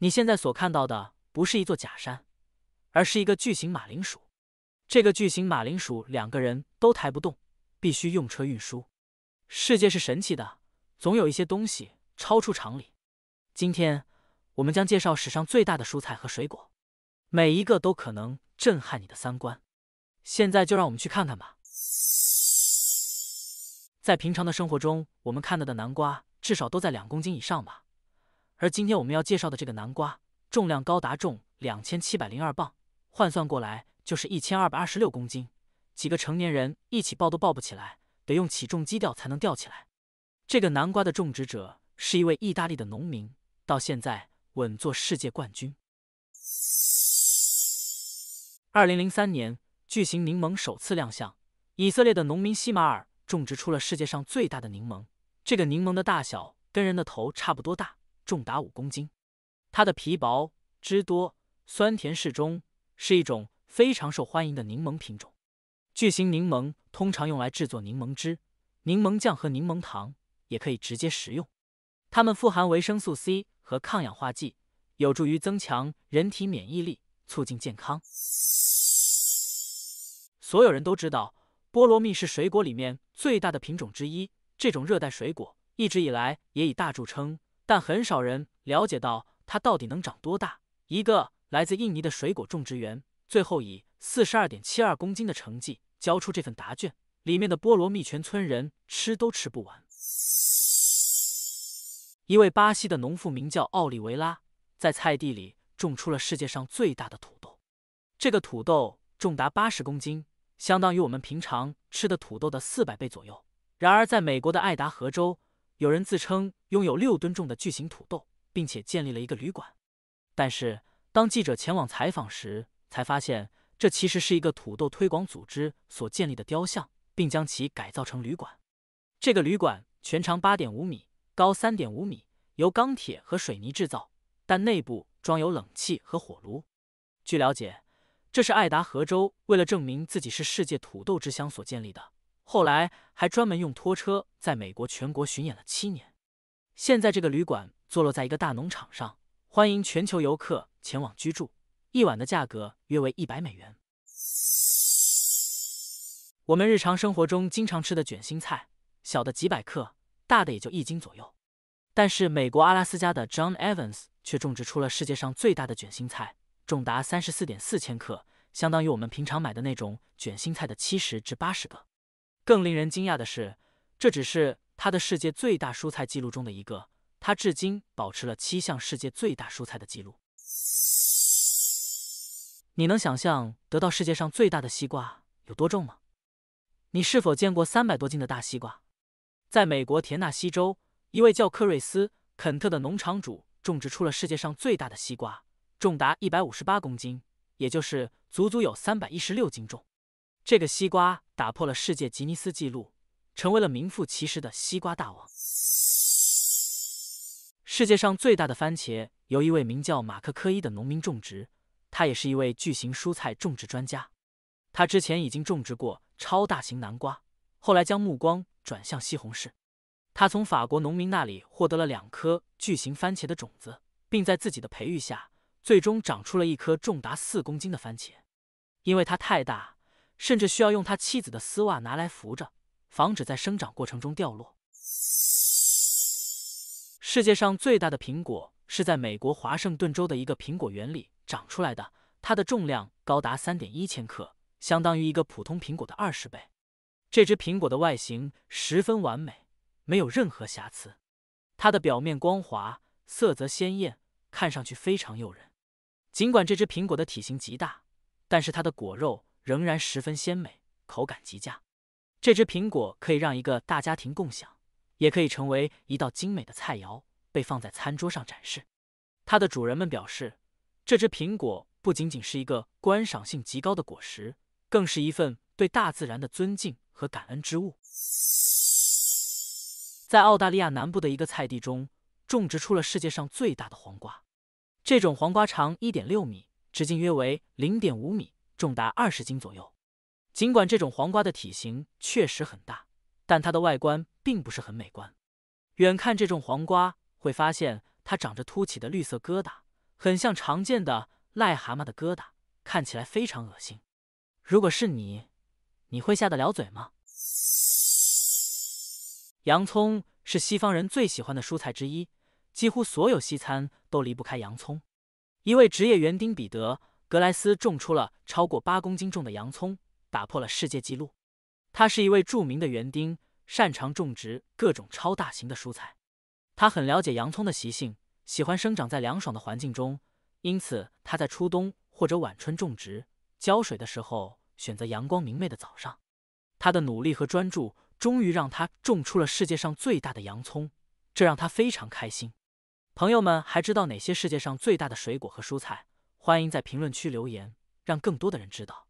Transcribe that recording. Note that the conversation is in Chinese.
你现在所看到的不是一座假山，而是一个巨型马铃薯。这个巨型马铃薯两个人都抬不动，必须用车运输。世界是神奇的，总有一些东西超出常理。今天我们将介绍史上最大的蔬菜和水果，每一个都可能震撼你的三观。现在就让我们去看看吧。在平常的生活中，我们看到的南瓜至少都在两公斤以上吧。而今天我们要介绍的这个南瓜，重量高达重两千七百零二磅，换算过来就是一千二百二十六公斤，几个成年人一起抱都抱不起来，得用起重机吊才能吊起来。这个南瓜的种植者是一位意大利的农民，到现在稳坐世界冠军。二零零三年，巨型柠檬首次亮相，以色列的农民希马尔种植出了世界上最大的柠檬，这个柠檬的大小跟人的头差不多大。重达五公斤，它的皮薄汁多，酸甜适中，是一种非常受欢迎的柠檬品种。巨型柠檬通常用来制作柠檬汁、柠檬酱和柠檬糖，也可以直接食用。它们富含维生素 C 和抗氧化剂，有助于增强人体免疫力，促进健康。所有人都知道，菠萝蜜是水果里面最大的品种之一。这种热带水果一直以来也以大著称。但很少人了解到它到底能长多大。一个来自印尼的水果种植园，最后以四十二点七二公斤的成绩交出这份答卷，里面的菠萝蜜全村人吃都吃不完。一位巴西的农妇名叫奥利维拉，在菜地里种出了世界上最大的土豆，这个土豆重达八十公斤，相当于我们平常吃的土豆的四百倍左右。然而，在美国的爱达荷州。有人自称拥有六吨重的巨型土豆，并且建立了一个旅馆。但是当记者前往采访时，才发现这其实是一个土豆推广组织所建立的雕像，并将其改造成旅馆。这个旅馆全长八点五米，高三点五米，由钢铁和水泥制造，但内部装有冷气和火炉。据了解，这是爱达荷州为了证明自己是世界土豆之乡所建立的。后来还专门用拖车在美国全国巡演了七年。现在这个旅馆坐落在一个大农场上，欢迎全球游客前往居住，一晚的价格约为一百美元。我们日常生活中经常吃的卷心菜，小的几百克，大的也就一斤左右。但是美国阿拉斯加的 John Evans 却种植出了世界上最大的卷心菜，重达三十四点四千克，相当于我们平常买的那种卷心菜的七十至八十个。更令人惊讶的是，这只是他的世界最大蔬菜记录中的一个。他至今保持了七项世界最大蔬菜的记录。你能想象得到世界上最大的西瓜有多重吗？你是否见过三百多斤的大西瓜？在美国田纳西州，一位叫克瑞斯·肯特的农场主种植出了世界上最大的西瓜，重达一百五十八公斤，也就是足足有三百一十六斤重。这个西瓜打破了世界吉尼斯纪录，成为了名副其实的西瓜大王。世界上最大的番茄由一位名叫马克科伊的农民种植，他也是一位巨型蔬菜种植专家。他之前已经种植过超大型南瓜，后来将目光转向西红柿。他从法国农民那里获得了两颗巨型番茄的种子，并在自己的培育下，最终长出了一颗重达四公斤的番茄，因为它太大。甚至需要用他妻子的丝袜拿来扶着，防止在生长过程中掉落。世界上最大的苹果是在美国华盛顿州的一个苹果园里长出来的，它的重量高达三点一千克，相当于一个普通苹果的二十倍。这只苹果的外形十分完美，没有任何瑕疵，它的表面光滑，色泽鲜艳，看上去非常诱人。尽管这只苹果的体型极大，但是它的果肉。仍然十分鲜美，口感极佳。这只苹果可以让一个大家庭共享，也可以成为一道精美的菜肴，被放在餐桌上展示。它的主人们表示，这只苹果不仅仅是一个观赏性极高的果实，更是一份对大自然的尊敬和感恩之物。在澳大利亚南部的一个菜地中，种植出了世界上最大的黄瓜。这种黄瓜长一点六米，直径约为零点五米。重达二十斤左右。尽管这种黄瓜的体型确实很大，但它的外观并不是很美观。远看这种黄瓜，会发现它长着凸起的绿色疙瘩，很像常见的癞蛤蟆的疙瘩，看起来非常恶心。如果是你，你会下得了嘴吗？洋葱是西方人最喜欢的蔬菜之一，几乎所有西餐都离不开洋葱。一位职业园丁彼得。格莱斯种出了超过八公斤重的洋葱，打破了世界纪录。他是一位著名的园丁，擅长种植各种超大型的蔬菜。他很了解洋葱的习性，喜欢生长在凉爽的环境中，因此他在初冬或者晚春种植。浇水的时候选择阳光明媚的早上。他的努力和专注终于让他种出了世界上最大的洋葱，这让他非常开心。朋友们还知道哪些世界上最大的水果和蔬菜？欢迎在评论区留言，让更多的人知道。